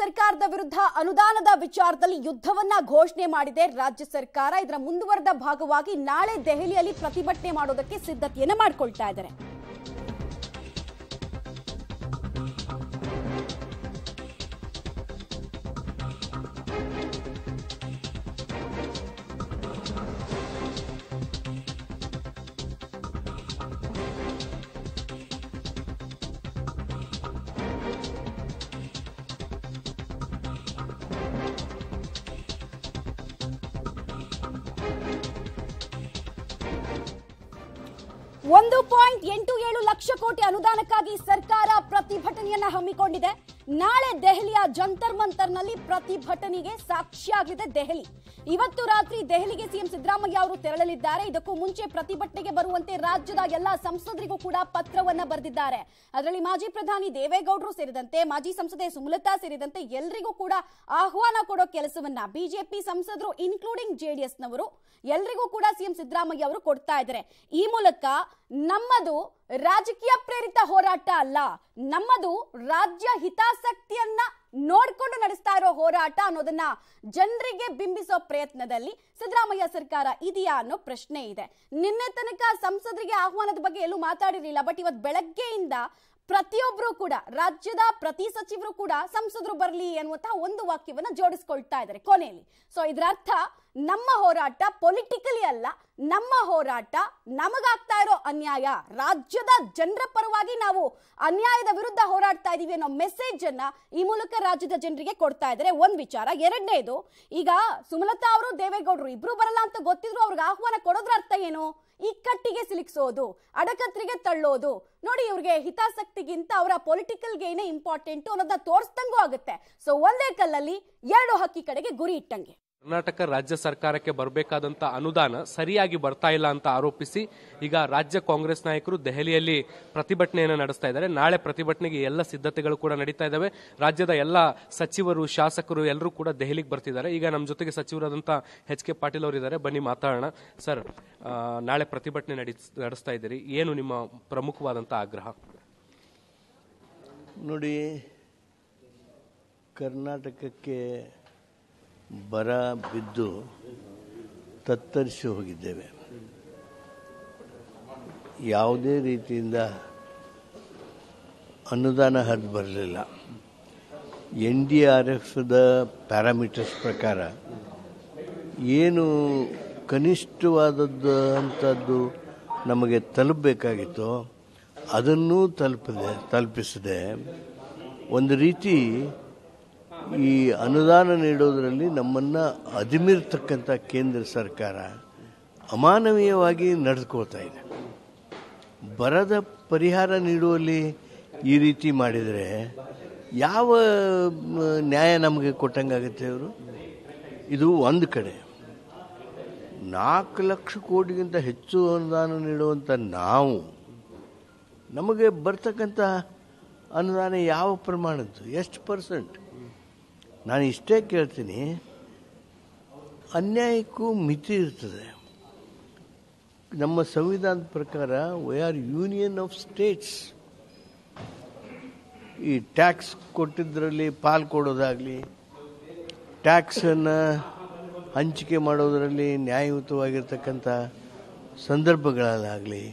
ಸರ್ಕಾರದ ವಿರುದ್ಧ ಅನುದಾನದ ವಿಚಾರದಲ್ಲಿ ಯುದ್ಧವನ್ನ ಘೋಷಣೆ ಮಾಡಿದೆ ರಾಜ್ಯ ಸರ್ಕಾರ ಇದರ ಮುಂದುವರೆದ ಭಾಗವಾಗಿ ನಾಳೆ ದೆಹಲಿಯಲ್ಲಿ ಪ್ರತಿಭಟನೆ ಮಾಡೋದಕ್ಕೆ ಸಿದ್ಧತೆಯನ್ನು ಮಾಡಿಕೊಳ್ತಾ ಇದ್ದಾರೆ ಒಂದು ಪಾಯಿಂಟ್ ಎಂಟು ಏಳು ಲಕ್ಷ ಕೋಟಿ ಅನುದಾನಕ್ಕಾಗಿ ಸರ್ಕಾರ ಪ್ರತಿಭಟನೆಯನ್ನ ಹಮ್ಮಿಕೊಂಡಿದೆ ನಾಳೆ ದೆಹಲಿಯ ಜಂತರ್ ಮಂತರ್ನಲ್ಲಿ ಪ್ರತಿಭಟನೆಗೆ ಸಾಕ್ಷಿಯಾಗಲಿದೆ ದೆಹಲಿ ಇವತ್ತು ರಾತ್ರಿ ದೆಹಲಿಗೆ ಸಿಎಂ ಸಿದ್ದರಾಮಯ್ಯ ಅವರು ತೆರಳಲಿದ್ದಾರೆ ಇದಕ್ಕೂ ಮುಂಚೆ ಪ್ರತಿಭಟನೆಗೆ ಬರುವಂತೆ ರಾಜ್ಯದ ಎಲ್ಲಾ ಸಂಸದರಿಗೂ ಕೂಡ ಪತ್ರವನ್ನ ಬರೆದಿದ್ದಾರೆ ಅದರಲ್ಲಿ ಮಾಜಿ ಪ್ರಧಾನಿ ದೇವೇಗೌಡರು ಸೇರಿದಂತೆ ಮಾಜಿ ಸಂಸದೆ ಸುಮಲತಾ ಸೇರಿದಂತೆ ಎಲ್ರಿಗೂ ಕೂಡ ಆಹ್ವಾನ ಕೊಡೋ ಕೆಲಸವನ್ನ ಬಿಜೆಪಿ ಸಂಸದರು ಇನ್ಕ್ಲೂಡಿಂಗ್ ಜೆಡಿಎಸ್ನವರು ಎಲ್ರಿಗೂ ಕೂಡ ಸಿಎಂ ಸಿದ್ದರಾಮಯ್ಯ ಅವರು ಕೊಡ್ತಾ ಇದ್ದಾರೆ ಈ ಮೂಲಕ ನಮ್ಮದು ರಾಜಕೀಯ ಪ್ರೇರಿತ ಹೋರಾಟ ಅಲ್ಲ ನಮ್ಮದು ರಾಜ್ಯ ಹಿತಾಸಕ್ತಿಯನ್ನ ನೋಡ್ಕೊಂಡು ನಡೆಸ್ತಾ ಇರೋ ಹೋರಾಟ ಅನ್ನೋದನ್ನ ಜನರಿಗೆ ಬಿಂಬಿಸೋ ಪ್ರಯತ್ನದಲ್ಲಿ ಸಿದ್ದರಾಮಯ್ಯ ಸರ್ಕಾರ ಇದೆಯಾ ಅನ್ನೋ ಪ್ರಶ್ನೆ ಇದೆ ನಿನ್ನೆ ತನಕ ಸಂಸದರಿಗೆ ಆಹ್ವಾನದ ಬಗ್ಗೆ ಎಲ್ಲೂ ಮಾತಾಡಿರಲಿಲ್ಲ ಬಟ್ ಇವತ್ತು ಬೆಳಗ್ಗೆಯಿಂದ ಪ್ರತಿಯೊಬ್ರು ಕೂಡ ರಾಜ್ಯದ ಪ್ರತಿ ಸಚಿವರು ಕೂಡ ಸಂಸದರು ಬರಲಿ ಅನ್ನುವಂತಹ ಒಂದು ವಾಕ್ಯವನ್ನ ಜೋಡಿಸ್ಕೊಳ್ತಾ ಇದ್ದಾರೆ ಕೊನೆಯಲ್ಲಿ ಸೊ ಇದರ ಅರ್ಥ ನಮ್ಮ ಹೋರಾಟ ಪೊಲಿಟಿಕಲಿ ಅಲ್ಲ ನಮ್ಮ ಹೋರಾಟ ನಮಗಾಗ್ತಾ ಇರೋ ಅನ್ಯಾಯ ರಾಜ್ಯದ ಜನರ ಪರವಾಗಿ ನಾವು ಅನ್ಯಾಯದ ವಿರುದ್ಧ ಹೋರಾಡ್ತಾ ಇದೀವಿ ಅನ್ನೋ ಮೆಸೇಜ್ ಅನ್ನ ಈ ಮೂಲಕ ರಾಜ್ಯದ ಜನರಿಗೆ ಕೊಡ್ತಾ ಇದ್ರೆ ಒಂದ್ ವಿಚಾರ ಎರಡನೇದು ಈಗ ಸುಮಲತಾ ಅವರು ದೇವೇಗೌಡರು ಇಬ್ರು ಬರಲ್ಲ ಅಂತ ಗೊತ್ತಿದ್ರು ಅವ್ರಿಗೆ ಆಹ್ವಾನ ಕೊಡೋದ್ರ ಅರ್ಥ ಏನು ಇಕ್ಕಟ್ಟಿಗೆ ಸಿಲುಕಿಸೋದು ಅಡಕತ್ರಿಗೆ ತಳ್ಳೋದು ನೋಡಿ ಇವ್ರಿಗೆ ಹಿತಾಸಕ್ತಿಗಿಂತ ಅವರ ಪೊಲಿಟಿಕಲ್ ಏನೇ ಇಂಪಾರ್ಟೆಂಟ್ ಅನ್ನೋದನ್ನ ತೋರಿಸ್ದಂಗೂ ಆಗುತ್ತೆ ಸೊ ಒಂದೇ ಕಲ್ಲಲ್ಲಿ ಎರಡು ಹಕ್ಕಿ ಕಡೆಗೆ ಗುರಿ ಇಟ್ಟಂಗೆ ಕರ್ನಾಟಕ ರಾಜ್ಯ ಸರ್ಕಾರಕ್ಕೆ ಬರಬೇಕಾದಂಥ ಅನುದಾನ ಸರಿಯಾಗಿ ಬರ್ತಾ ಇಲ್ಲ ಅಂತ ಆರೋಪಿಸಿ ಈಗ ರಾಜ್ಯ ಕಾಂಗ್ರೆಸ್ ನಾಯಕರು ದೆಹಲಿಯಲ್ಲಿ ಪ್ರತಿಭಟನೆಯನ್ನು ನಡೆಸ್ತಾ ಇದ್ದಾರೆ ನಾಳೆ ಪ್ರತಿಭಟನೆಗೆ ಎಲ್ಲ ಸಿದ್ಧತೆಗಳು ಕೂಡ ನಡೀತಾ ಇದ್ದಾವೆ ರಾಜ್ಯದ ಎಲ್ಲ ಸಚಿವರು ಶಾಸಕರು ಎಲ್ಲರೂ ಕೂಡ ದೆಹಲಿಗೆ ಬರ್ತಿದ್ದಾರೆ ಈಗ ನಮ್ಮ ಜೊತೆಗೆ ಸಚಿವರಾದಂಥ ಎಚ್ ಕೆ ಪಾಟೀಲ್ ಅವರಿದ್ದಾರೆ ಬನ್ನಿ ಮಾತಾಡೋಣ ಸರ್ ನಾಳೆ ಪ್ರತಿಭಟನೆ ನಡೆಸ್ತಾ ಇದ್ದೀರಿ ಏನು ನಿಮ್ಮ ಪ್ರಮುಖವಾದಂಥ ಆಗ್ರಹ ನೋಡಿ ಕರ್ನಾಟಕಕ್ಕೆ ಬರ ಬಿದ್ದು ತತ್ತರಿಸಿ ಹೋಗಿದ್ದೇವೆ ಯಾವುದೇ ರೀತಿಯಿಂದ ಅನುದಾನ ಹರಿದು ಬರಲಿಲ್ಲ ಎನ್ ಡಿ ಆರ್ ಎಫ್ದ ಪ್ಯಾರಾಮೀಟರ್ಸ್ ಪ್ರಕಾರ ಏನು ಕನಿಷ್ಠವಾದದ್ದು ಅಂಥದ್ದು ನಮಗೆ ತಲುಪಬೇಕಾಗಿತ್ತೋ ಅದನ್ನೂ ತಲುಪಿದೆ ತಲುಪಿಸದೆ ಒಂದು ರೀತಿ ಈ ಅನುದಾನ ನೀಡೋದರಲ್ಲಿ ನಮ್ಮನ್ನು ಅದಿಮಿರ್ತಕ್ಕಂಥ ಕೇಂದ್ರ ಸರ್ಕಾರ ಅಮಾನವೀಯವಾಗಿ ನಡೆದುಕೊಳ್ತಾ ಇದೆ ಬರದ ಪರಿಹಾರ ನೀಡುವಲ್ಲಿ ಈ ರೀತಿ ಮಾಡಿದರೆ ಯಾವ ನ್ಯಾಯ ನಮಗೆ ಕೊಟ್ಟಂಗಾಗುತ್ತೆ ಅವರು ಇದು ಒಂದು ಕಡೆ ನಾಲ್ಕು ಲಕ್ಷ ಕೋಟಿಗಿಂತ ಹೆಚ್ಚು ಅನುದಾನ ನೀಡುವಂಥ ನಾವು ನಮಗೆ ಬರ್ತಕ್ಕಂಥ ಅನುದಾನ ಯಾವ ಪ್ರಮಾಣದ್ದು ಎಷ್ಟು ಪರ್ಸೆಂಟ್ ನಾನು ಇಷ್ಟೇ ಕೇಳ್ತೀನಿ ಅನ್ಯಾಯಕ್ಕೂ ಮಿತಿ ಇರ್ತದೆ ನಮ್ಮ ಸಂವಿಧಾನದ ಪ್ರಕಾರ we are union of states ಈ ಟ್ಯಾಕ್ಸ್ ಕೊಟ್ಟಿದ್ದರಲ್ಲಿ ಪಾಲ್ ಕೊಡೋದಾಗಲಿ ಟ್ಯಾಕ್ಸನ್ನು ಹಂಚಿಕೆ ಮಾಡೋದರಲ್ಲಿ ನ್ಯಾಯಯುತವಾಗಿರ್ತಕ್ಕಂಥ ಸಂದರ್ಭಗಳಲ್ಲಾಗಲಿ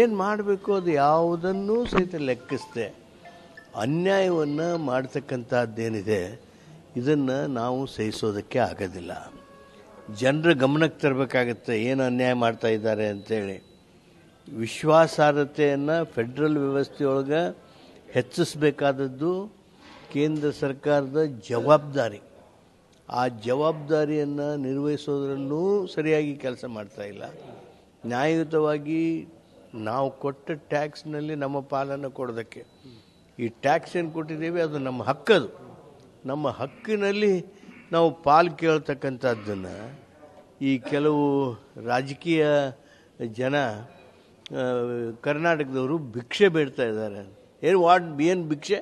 ಏನು ಮಾಡಬೇಕು ಅದು ಯಾವುದನ್ನೂ ಸಹಿತ ಲೆಕ್ಕಿಸಿದೆ ಅನ್ಯಾಯವನ್ನು ಮಾಡ್ತಕ್ಕಂಥದ್ದೇನಿದೆ ಇದನ್ನು ನಾವು ಸಹಿಸೋದಕ್ಕೆ ಆಗೋದಿಲ್ಲ ಜನರ ಗಮನಕ್ಕೆ ತರಬೇಕಾಗತ್ತೆ ಏನು ಅನ್ಯಾಯ ಮಾಡ್ತಾ ಇದ್ದಾರೆ ಅಂಥೇಳಿ ವಿಶ್ವಾಸಾರ್ಹತೆಯನ್ನು ಫೆಡ್ರಲ್ ವ್ಯವಸ್ಥೆಯೊಳಗೆ ಹೆಚ್ಚಿಸಬೇಕಾದದ್ದು ಕೇಂದ್ರ ಸರ್ಕಾರದ ಜವಾಬ್ದಾರಿ ಆ ಜವಾಬ್ದಾರಿಯನ್ನು ನಿರ್ವಹಿಸೋದ್ರಲ್ಲೂ ಸರಿಯಾಗಿ ಕೆಲಸ ಮಾಡ್ತಾ ಇಲ್ಲ ನ್ಯಾಯಯುತವಾಗಿ ನಾವು ಕೊಟ್ಟ ಟ್ಯಾಕ್ಸ್ನಲ್ಲಿ ನಮ್ಮ ಪಾಲನ್ನು ಕೊಡೋದಕ್ಕೆ ಈ ಟ್ಯಾಕ್ಸ್ ಏನು ಕೊಟ್ಟಿದ್ದೀವಿ ಅದು ನಮ್ಮ ಹಕ್ಕದು ನಮ್ಮ ಹಕ್ಕಿನಲ್ಲಿ ನಾವು ಪಾಲು ಕೇಳ್ತಕ್ಕಂಥದ್ದನ್ನು ಈ ಕೆಲವು ರಾಜಕೀಯ ಜನ ಕರ್ನಾಟಕದವರು ಭಿಕ್ಷೆ ಬೇಡ್ತಾ ಇದ್ದಾರೆ ಏನು ವಾಟ್ ಏನು ಭಿಕ್ಷೆ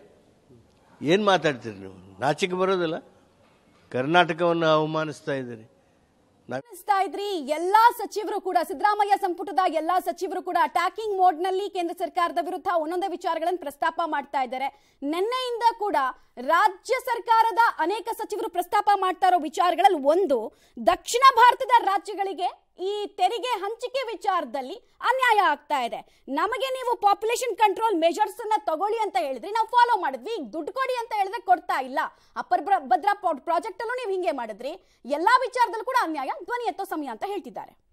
ಏನು ಮಾತಾಡ್ತೀರಿ ನೀವು ನಾಚಿಕೆ ಬರೋದಿಲ್ಲ ಕರ್ನಾಟಕವನ್ನು ಅವಮಾನಿಸ್ತಾ ಇದ್ದೀರಿ ಇದ್ರಿ ಎಲ್ಲಾ ಸಚಿವರು ಕೂಡ ಸಿದ್ದರಾಮಯ್ಯ ಸಂಪುಟದ ಎಲ್ಲಾ ಸಚಿವರು ಕೂಡ ಅಟ್ಯಾಕಿಂಗ್ ಮೋಡ್ ನಲ್ಲಿ ಕೇಂದ್ರ ಸರ್ಕಾರದ ವಿರುದ್ಧ ಒಂದೊಂದೇ ವಿಚಾರಗಳನ್ನು ಪ್ರಸ್ತಾಪ ಮಾಡ್ತಾ ಇದ್ದಾರೆ ನಿನ್ನೆಯಿಂದ ಕೂಡ ರಾಜ್ಯ ಸರ್ಕಾರದ ಅನೇಕ ಸಚಿವರು ಪ್ರಸ್ತಾಪ ಮಾಡ್ತಾ ಇರೋ ವಿಚಾರಗಳಲ್ಲಿ ಒಂದು ದಕ್ಷಿಣ ಭಾರತದ ರಾಜ್ಯಗಳಿಗೆ ಈ ತೆರಿಗೆ ಹಂಚಿಕೆ ವಿಚಾರದಲ್ಲಿ ಅನ್ಯಾಯ ಆಗ್ತಾ ಇದೆ ನಮಗೆ ನೀವು ಪಾಪ್ಯುಲೇಷನ್ ಕಂಟ್ರೋಲ್ ಮೆಜರ್ಸ್ ಅನ್ನ ತಗೊಳ್ಳಿ ಅಂತ ಹೇಳಿದ್ರಿ ನಾವು ಫಾಲೋ ಮಾಡಿದ್ವಿ ಈಗ ದುಡ್ಡು ಕೊಡಿ ಅಂತ ಹೇಳಿದ್ರೆ ಕೊಡ್ತಾ ಇಲ್ಲ ಅಪ್ಪರ್ ಭದ್ರಾ ಪ್ರಾಜೆಕ್ಟ್ ಅಲ್ಲೂ ನೀವು ಹಿಂಗೆ ಮಾಡಿದ್ರಿ ಎಲ್ಲಾ ವಿಚಾರದಲ್ಲೂ ಕೂಡ ಅನ್ಯಾಯ ಧ್ವನಿ ಎತ್ತೋ ಸಮಯ ಅಂತ ಹೇಳ್ತಿದ್ದಾರೆ